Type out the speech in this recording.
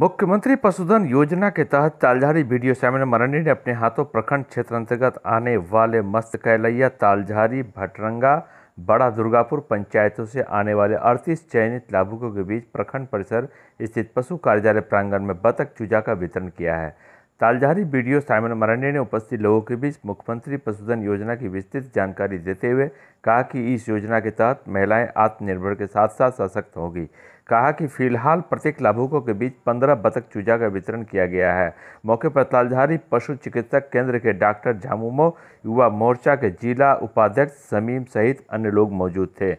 मुख्यमंत्री पशुधन योजना के तहत तालझारी वीडियो सेमिनार मरणी ने अपने हाथों प्रखंड क्षेत्र अंतर्गत आने वाले मस्त कैलैया तालझारी भटरंगा बड़ा दुर्गापुर पंचायतों से आने वाले अड़तीस चयनित लाभुकों के बीच प्रखंड परिसर स्थित पशु कार्यालय प्रांगण में बतख चूजा का वितरण किया है तालझारी बीडीओ साइमन मरांडे ने उपस्थित लोगों के बीच मुख्यमंत्री पशुधन योजना की विस्तृत जानकारी देते हुए कहा कि इस योजना के तहत महिलाएं आत्मनिर्भर के साथ साथ सशक्त होगी कहा कि फिलहाल प्रत्येक लाभुकों के बीच 15 बतख चूजा का वितरण किया गया है मौके पर तालझारी पशु चिकित्सक केंद्र के डॉक्टर झामुमो युवा मोर्चा के जिला उपाध्यक्ष समीम सहित अन्य लोग मौजूद थे